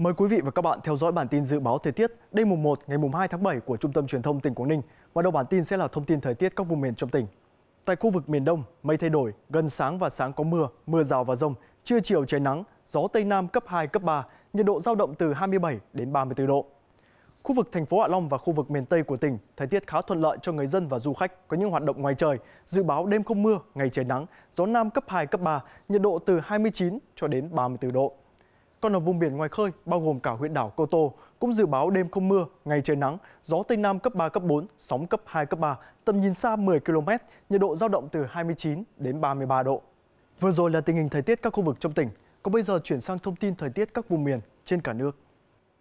Mời quý vị và các bạn theo dõi bản tin dự báo thời tiết đêm mùng 1 ngày mùng 2 tháng 7 của Trung tâm Truyền thông tỉnh Quảng Ninh. Và đầu bản tin sẽ là thông tin thời tiết các vùng miền trong tỉnh. Tại khu vực miền Đông, mây thay đổi, gần sáng và sáng có mưa, mưa rào và rông, trưa chiều trời nắng, gió Tây Nam cấp 2, cấp 3, nhiệt độ giao động từ 27 đến 34 độ. Khu vực thành phố Hạ Long và khu vực miền Tây của tỉnh, thời tiết khá thuận lợi cho người dân và du khách có những hoạt động ngoài trời. Dự báo đêm không mưa, ngày trời nắng, gió Nam cấp 2, cấp 3, nhiệt độ từ 29 cho đến 34 độ. Còn ở vùng biển ngoài khơi, bao gồm cả huyện đảo Cô Tô, cũng dự báo đêm không mưa, ngày trời nắng, gió Tây Nam cấp 3, cấp 4, sóng cấp 2, cấp 3, tầm nhìn xa 10 km, nhiệt độ giao động từ 29 đến 33 độ. Vừa rồi là tình hình thời tiết các khu vực trong tỉnh, còn bây giờ chuyển sang thông tin thời tiết các vùng miền trên cả nước.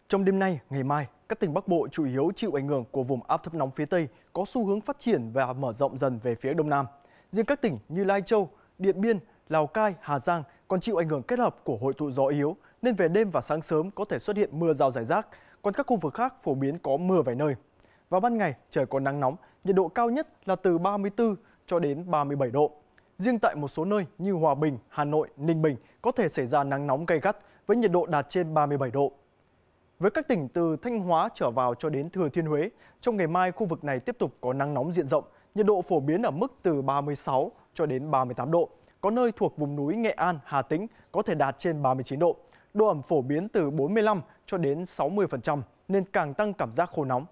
Trong đêm nay, ngày mai, các tỉnh Bắc Bộ chủ yếu chịu ảnh hưởng của vùng áp thấp nóng phía Tây có xu hướng phát triển và mở rộng dần về phía Đông Nam. Riêng các tỉnh như Lai Châu, Điện Biên, Lào Cai, Hà Giang – còn chịu ảnh hưởng kết hợp của hội tụ gió yếu nên về đêm và sáng sớm có thể xuất hiện mưa rào rải rác, còn các khu vực khác phổ biến có mưa vài nơi. Vào ban ngày trời có nắng nóng, nhiệt độ cao nhất là từ 34 cho đến 37 độ. Riêng tại một số nơi như Hòa Bình, Hà Nội, Ninh Bình có thể xảy ra nắng nóng gay gắt với nhiệt độ đạt trên 37 độ. Với các tỉnh từ Thanh Hóa trở vào cho đến Thừa Thiên Huế, trong ngày mai khu vực này tiếp tục có nắng nóng diện rộng, nhiệt độ phổ biến ở mức từ 36 cho đến 38 độ có nơi thuộc vùng núi Nghệ An, Hà Tĩnh có thể đạt trên 39 độ. Độ ẩm phổ biến từ 45 cho đến 60% nên càng tăng cảm giác khô nóng.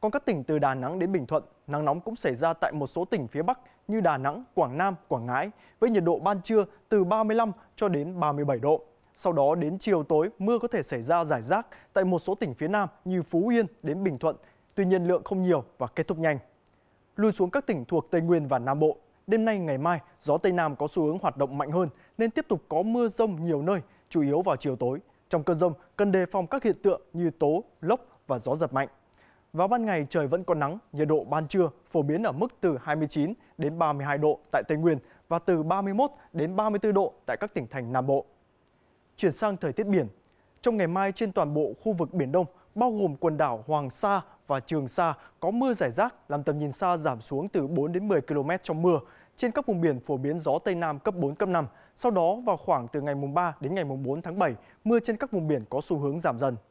Còn các tỉnh từ Đà Nẵng đến Bình Thuận, nắng nóng cũng xảy ra tại một số tỉnh phía Bắc như Đà Nẵng, Quảng Nam, Quảng Ngãi với nhiệt độ ban trưa từ 35 cho đến 37 độ. Sau đó đến chiều tối, mưa có thể xảy ra rải rác tại một số tỉnh phía Nam như Phú Yên đến Bình Thuận, tuy nhiên lượng không nhiều và kết thúc nhanh. Lùi xuống các tỉnh thuộc Tây Nguyên và Nam Bộ, Đêm nay ngày mai, gió Tây Nam có xu hướng hoạt động mạnh hơn nên tiếp tục có mưa rông nhiều nơi, chủ yếu vào chiều tối. Trong cơn rông, cần đề phòng các hiện tượng như tố, lốc và gió giật mạnh. Vào ban ngày trời vẫn có nắng, nhiệt độ ban trưa phổ biến ở mức từ 29 đến 32 độ tại Tây Nguyên và từ 31 đến 34 độ tại các tỉnh thành Nam Bộ. Chuyển sang thời tiết biển. Trong ngày mai trên toàn bộ khu vực Biển Đông, bao gồm quần đảo Hoàng Sa và Trường Sa có mưa rải rác làm tầm nhìn xa giảm xuống từ 4 đến 10 km trong mưa. Trên các vùng biển phổ biến gió Tây Nam cấp 4, cấp 5. Sau đó vào khoảng từ ngày mùng 3 đến ngày mùng 4 tháng 7, mưa trên các vùng biển có xu hướng giảm dần.